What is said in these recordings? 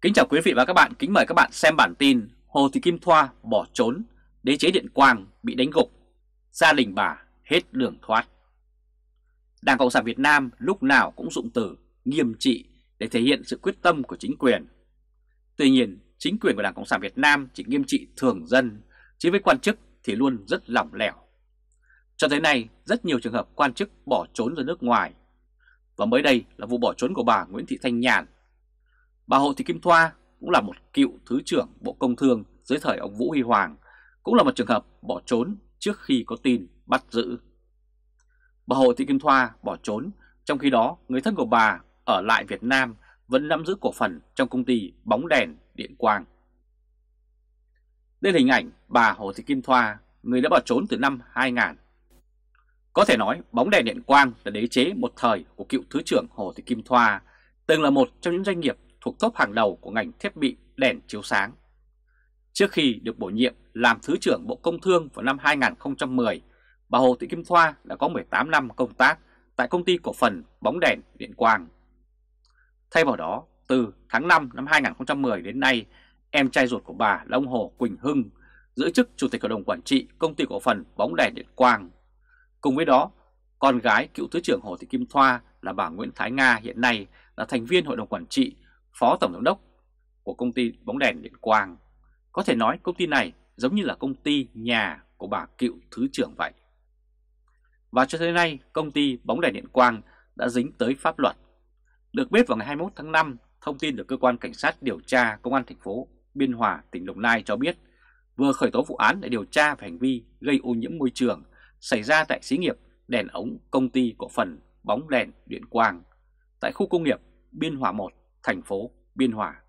Kính chào quý vị và các bạn, kính mời các bạn xem bản tin Hồ Thị Kim Thoa bỏ trốn, đế chế điện quang bị đánh gục, gia đình bà hết đường thoát. Đảng Cộng sản Việt Nam lúc nào cũng dụng từ nghiêm trị để thể hiện sự quyết tâm của chính quyền. Tuy nhiên, chính quyền của Đảng Cộng sản Việt Nam chỉ nghiêm trị thường dân, chứ với quan chức thì luôn rất lỏng lẻo. Cho tới nay, rất nhiều trường hợp quan chức bỏ trốn ra nước ngoài. Và mới đây là vụ bỏ trốn của bà Nguyễn Thị Thanh Nhàn Bà Hồ Thị Kim Thoa cũng là một cựu Thứ trưởng Bộ Công Thương dưới thời ông Vũ Huy Hoàng, cũng là một trường hợp bỏ trốn trước khi có tin bắt giữ. Bà Hồ Thị Kim Thoa bỏ trốn, trong khi đó người thân của bà ở lại Việt Nam vẫn nắm giữ cổ phần trong công ty bóng đèn Điện Quang. Đây là hình ảnh bà Hồ Thị Kim Thoa, người đã bỏ trốn từ năm 2000. Có thể nói bóng đèn Điện Quang là đế chế một thời của cựu Thứ trưởng Hồ Thị Kim Thoa, từng là một trong những doanh nghiệp thuộc top hàng đầu của ngành thiết bị đèn chiếu sáng. Trước khi được bổ nhiệm làm Thứ trưởng Bộ Công Thương vào năm 2010, bà Hồ Thị Kim Thoa đã có 18 năm công tác tại công ty cổ phần bóng đèn Điện Quang. Thay vào đó, từ tháng 5 năm 2010 đến nay, em trai ruột của bà là ông Hồ Quỳnh Hưng giữ chức Chủ tịch Hội đồng Quản trị Công ty Cổ phần Bóng đèn Điện Quang. Cùng với đó, con gái cựu Thứ trưởng Hồ Thị Kim Thoa là bà Nguyễn Thái Nga hiện nay là thành viên Hội đồng Quản trị phó tổng giám đốc của công ty bóng đèn Điện Quang. Có thể nói công ty này giống như là công ty nhà của bà cựu thứ trưởng vậy. Và cho tới nay, công ty bóng đèn Điện Quang đã dính tới pháp luật. Được biết vào ngày 21 tháng 5, thông tin được cơ quan cảnh sát điều tra công an thành phố Biên Hòa, tỉnh Đồng Nai cho biết vừa khởi tố vụ án để điều tra về hành vi gây ô nhiễm môi trường xảy ra tại xí nghiệp đèn ống công ty cổ phần bóng đèn Điện Quang tại khu công nghiệp Biên Hòa 1, thành phố Biên Hòa.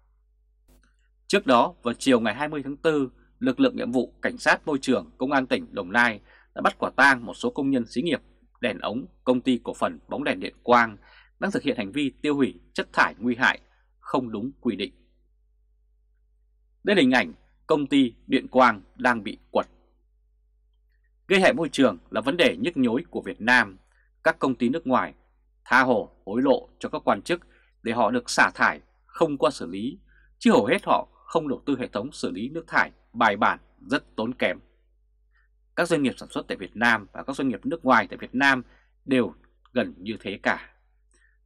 Trước đó, vào chiều ngày 20 tháng 4, lực lượng nhiệm vụ Cảnh sát Môi trường Công an tỉnh Đồng Nai đã bắt quả tang một số công nhân xí nghiệp đèn ống công ty cổ phần bóng đèn điện quang đang thực hiện hành vi tiêu hủy chất thải nguy hại không đúng quy định. Đây là hình ảnh công ty điện quang đang bị quật. Gây hại môi trường là vấn đề nhức nhối của Việt Nam. Các công ty nước ngoài tha hồ hối lộ cho các quan chức để họ được xả thải không qua xử lý, chứ hầu hết họ không đầu tư hệ thống xử lý nước thải bài bản rất tốn kém. Các doanh nghiệp sản xuất tại Việt Nam và các doanh nghiệp nước ngoài tại Việt Nam đều gần như thế cả.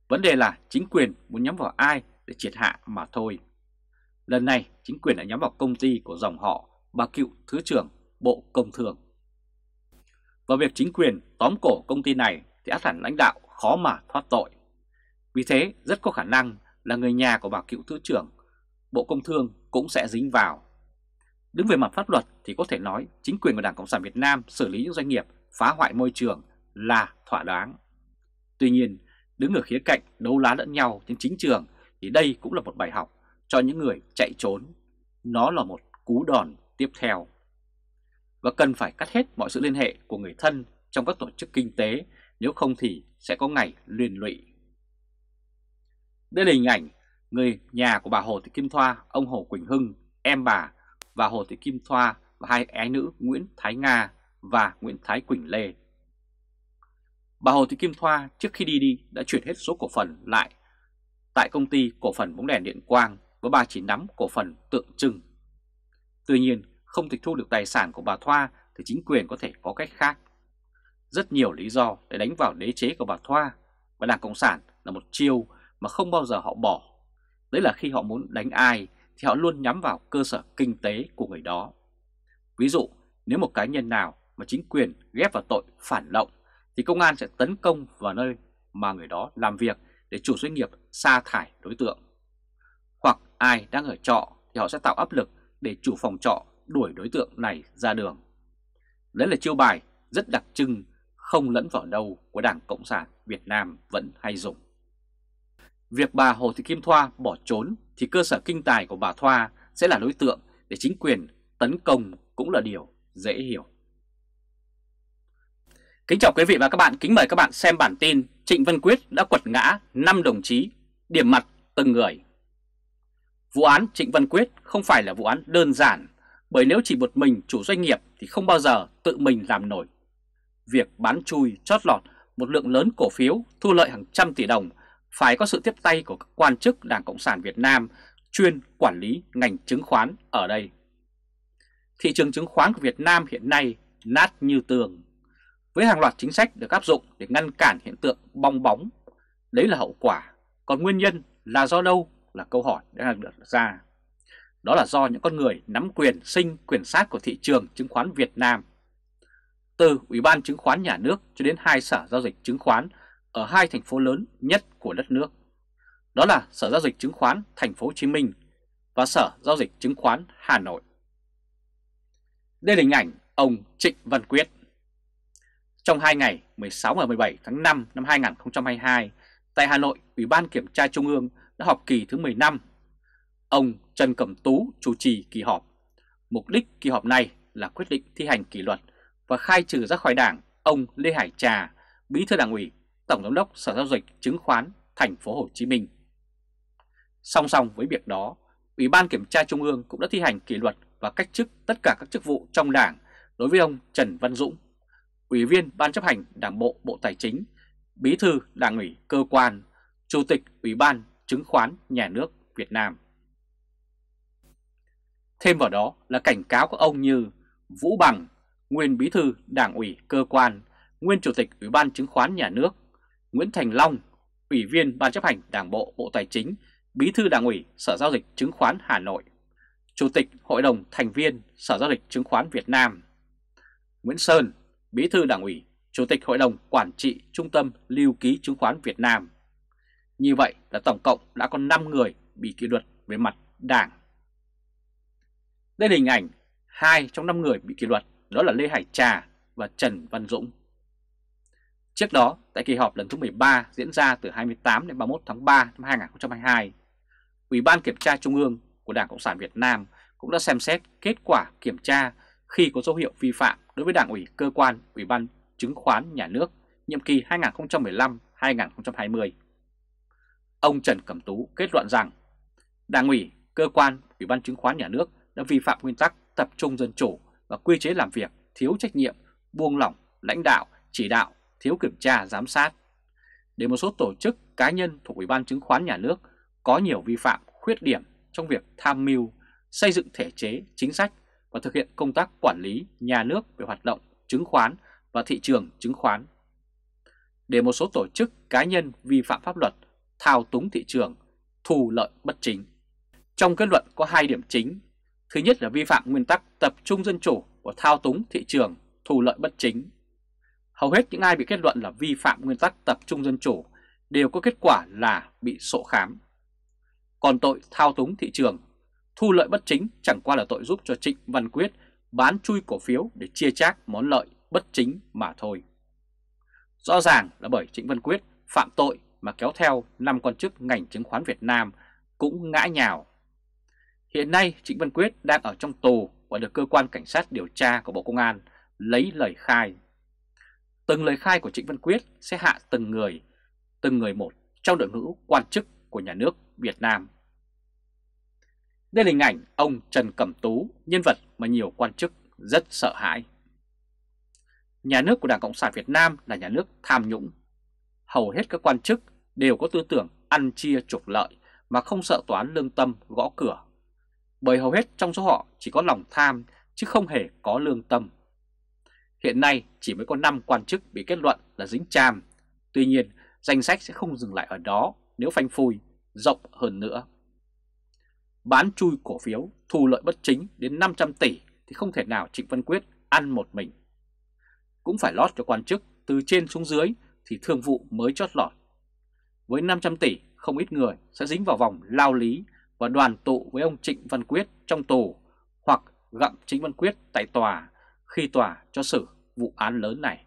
Vấn đề là chính quyền muốn nhắm vào ai để triệt hạ mà thôi. Lần này chính quyền đã nhắm vào công ty của dòng họ, bà cựu Thứ trưởng Bộ Công Thương. Và việc chính quyền tóm cổ công ty này thì át hẳn lãnh đạo khó mà thoát tội. Vì thế rất có khả năng là người nhà của bà cựu Thứ trưởng, Bộ Công Thương cũng sẽ dính vào. Đứng về mặt pháp luật thì có thể nói chính quyền của Đảng Cộng sản Việt Nam xử lý những doanh nghiệp phá hoại môi trường là thỏa đáng. Tuy nhiên, đứng ở khía cạnh đấu lá lẫn nhau trên chính trường thì đây cũng là một bài học cho những người chạy trốn. Nó là một cú đòn tiếp theo. Và cần phải cắt hết mọi sự liên hệ của người thân trong các tổ chức kinh tế, nếu không thì sẽ có ngày liên lụy. Đây là hình ảnh người nhà của bà Hồ Thị Kim Thoa, ông Hồ Quỳnh Hưng, em bà và Hồ Thị Kim Thoa và hai ái nữ Nguyễn Thái Nga và Nguyễn Thái Quỳnh Lê. Bà Hồ Thị Kim Thoa trước khi đi đi đã chuyển hết số cổ phần lại tại công ty cổ phần bóng đèn điện quang và bà chỉ nắm cổ phần tượng trưng. Tuy nhiên, không tịch thu được tài sản của bà Thoa thì chính quyền có thể có cách khác. Rất nhiều lý do để đánh vào đế chế của bà Thoa và Đảng Cộng sản là một chiêu mà không bao giờ họ bỏ. Đấy là khi họ muốn đánh ai thì họ luôn nhắm vào cơ sở kinh tế của người đó. Ví dụ, nếu một cá nhân nào mà chính quyền ghép vào tội phản động thì công an sẽ tấn công vào nơi mà người đó làm việc để chủ doanh nghiệp sa thải đối tượng. Hoặc ai đang ở trọ thì họ sẽ tạo áp lực để chủ phòng trọ đuổi đối tượng này ra đường. Đấy là chiêu bài rất đặc trưng không lẫn vào đâu của Đảng Cộng sản Việt Nam vẫn hay dùng việc bà Hồ Thị Kim Thoa bỏ trốn thì cơ sở kinh tài của bà Thoa sẽ là đối tượng để chính quyền tấn công cũng là điều dễ hiểu. Kính chào quý vị và các bạn, kính mời các bạn xem bản tin Trịnh Văn Quyết đã quật ngã 5 đồng chí, điểm mặt từng người. Vụ án Trịnh Văn Quyết không phải là vụ án đơn giản, bởi nếu chỉ một mình chủ doanh nghiệp thì không bao giờ tự mình làm nổi. Việc bán chui, chót lọt một lượng lớn cổ phiếu thu lợi hàng trăm tỷ đồng phải có sự tiếp tay của các quan chức Đảng Cộng sản Việt Nam chuyên quản lý ngành chứng khoán ở đây. Thị trường chứng khoán của Việt Nam hiện nay nát như tường, với hàng loạt chính sách được áp dụng để ngăn cản hiện tượng bong bóng. Đấy là hậu quả, còn nguyên nhân là do đâu là câu hỏi đang được ra. Đó là do những con người nắm quyền sinh quyền sát của thị trường chứng khoán Việt Nam. Từ Ủy ban chứng khoán nhà nước cho đến hai sở giao dịch chứng khoán ở hai thành phố lớn nhất của đất nước. Đó là Sở Giao dịch Chứng khoán Thành phố Hồ Chí Minh và Sở Giao dịch Chứng khoán Hà Nội. Đây là hình ảnh ông Trịnh Văn Quyết. Trong 2 ngày 16 và 17 tháng 5 năm 2022, tại Hà Nội, Ủy ban Kiểm tra Trung ương đã họp kỳ thứ 10 năm. Ông Trần Cẩm Tú chủ trì kỳ họp. Mục đích kỳ họp này là quyết định thi hành kỷ luật và khai trừ ra khỏi đảng ông Lê Hải Trà, Bí thư Đảng ủy Tổng giám đốc Sở giao dịch chứng khoán thành phố Hồ Chí Minh. Song song với việc đó, Ủy ban kiểm tra Trung ương cũng đã thi hành kỷ luật và cách chức tất cả các chức vụ trong Đảng đối với ông Trần Văn Dũng, Ủy viên Ban chấp hành Đảng bộ Bộ Tài chính, Bí thư Đảng ủy cơ quan, Chủ tịch Ủy ban chứng khoán nhà nước Việt Nam. Thêm vào đó là cảnh cáo của ông như Vũ Bằng, nguyên bí thư Đảng ủy cơ quan, nguyên chủ tịch Ủy ban chứng khoán nhà nước Nguyễn Thành Long, Ủy viên Ban chấp hành Đảng Bộ Bộ Tài chính, Bí thư Đảng ủy Sở Giao dịch Chứng khoán Hà Nội, Chủ tịch Hội đồng Thành viên Sở Giao dịch Chứng khoán Việt Nam, Nguyễn Sơn, Bí thư Đảng ủy, Chủ tịch Hội đồng Quản trị Trung tâm Lưu ký Chứng khoán Việt Nam. Như vậy là tổng cộng đã có 5 người bị kỷ luật về mặt đảng. Đây là hình ảnh hai trong 5 người bị kỷ luật, đó là Lê Hải Trà và Trần Văn Dũng. Trước đó, tại kỳ họp lần thứ 13 diễn ra từ 28 đến 31 tháng 3 năm 2022, Ủy ban Kiểm tra Trung ương của Đảng Cộng sản Việt Nam cũng đã xem xét kết quả kiểm tra khi có dấu hiệu vi phạm đối với Đảng ủy cơ quan Ủy ban Chứng khoán Nhà nước nhiệm kỳ 2015-2020. Ông Trần Cẩm Tú kết luận rằng Đảng ủy cơ quan Ủy ban Chứng khoán Nhà nước đã vi phạm nguyên tắc tập trung dân chủ và quy chế làm việc thiếu trách nhiệm, buông lỏng, lãnh đạo, chỉ đạo thiếu kiểm tra giám sát. Để một số tổ chức cá nhân thuộc Ủy ban chứng khoán nhà nước có nhiều vi phạm, khuyết điểm trong việc tham mưu, xây dựng thể chế, chính sách và thực hiện công tác quản lý nhà nước về hoạt động chứng khoán và thị trường chứng khoán. Để một số tổ chức cá nhân vi phạm pháp luật, thao túng thị trường, thu lợi bất chính. Trong kết luận có hai điểm chính. Thứ nhất là vi phạm nguyên tắc tập trung dân chủ và thao túng thị trường, thu lợi bất chính hầu hết những ai bị kết luận là vi phạm nguyên tắc tập trung dân chủ đều có kết quả là bị sổ khám. Còn tội thao túng thị trường, thu lợi bất chính chẳng qua là tội giúp cho Trịnh Văn Quyết bán chui cổ phiếu để chia chác món lợi bất chính mà thôi. Rõ ràng là bởi Trịnh Văn Quyết phạm tội mà kéo theo năm quan chức ngành chứng khoán Việt Nam cũng ngã nhào. Hiện nay Trịnh Văn Quyết đang ở trong tù và được cơ quan cảnh sát điều tra của Bộ Công an lấy lời khai Từng lời khai của Trịnh Văn Quyết sẽ hạ từng người, từng người một trong đội ngũ quan chức của nhà nước Việt Nam. Đây là hình ảnh ông Trần Cẩm Tú, nhân vật mà nhiều quan chức rất sợ hãi. Nhà nước của Đảng Cộng sản Việt Nam là nhà nước tham nhũng. Hầu hết các quan chức đều có tư tưởng ăn chia trục lợi mà không sợ toán lương tâm gõ cửa. Bởi hầu hết trong số họ chỉ có lòng tham chứ không hề có lương tâm. Hiện nay chỉ mới có 5 quan chức bị kết luận là dính chàm. Tuy nhiên, danh sách sẽ không dừng lại ở đó nếu phanh phui, rộng hơn nữa. Bán chui cổ phiếu, thu lợi bất chính đến 500 tỷ thì không thể nào Trịnh Văn Quyết ăn một mình. Cũng phải lót cho quan chức từ trên xuống dưới thì thương vụ mới chót lọt. Với 500 tỷ, không ít người sẽ dính vào vòng lao lý và đoàn tụ với ông Trịnh Văn Quyết trong tù hoặc gặm Trịnh Văn Quyết tại tòa khi tòa cho xử vụ án lớn này.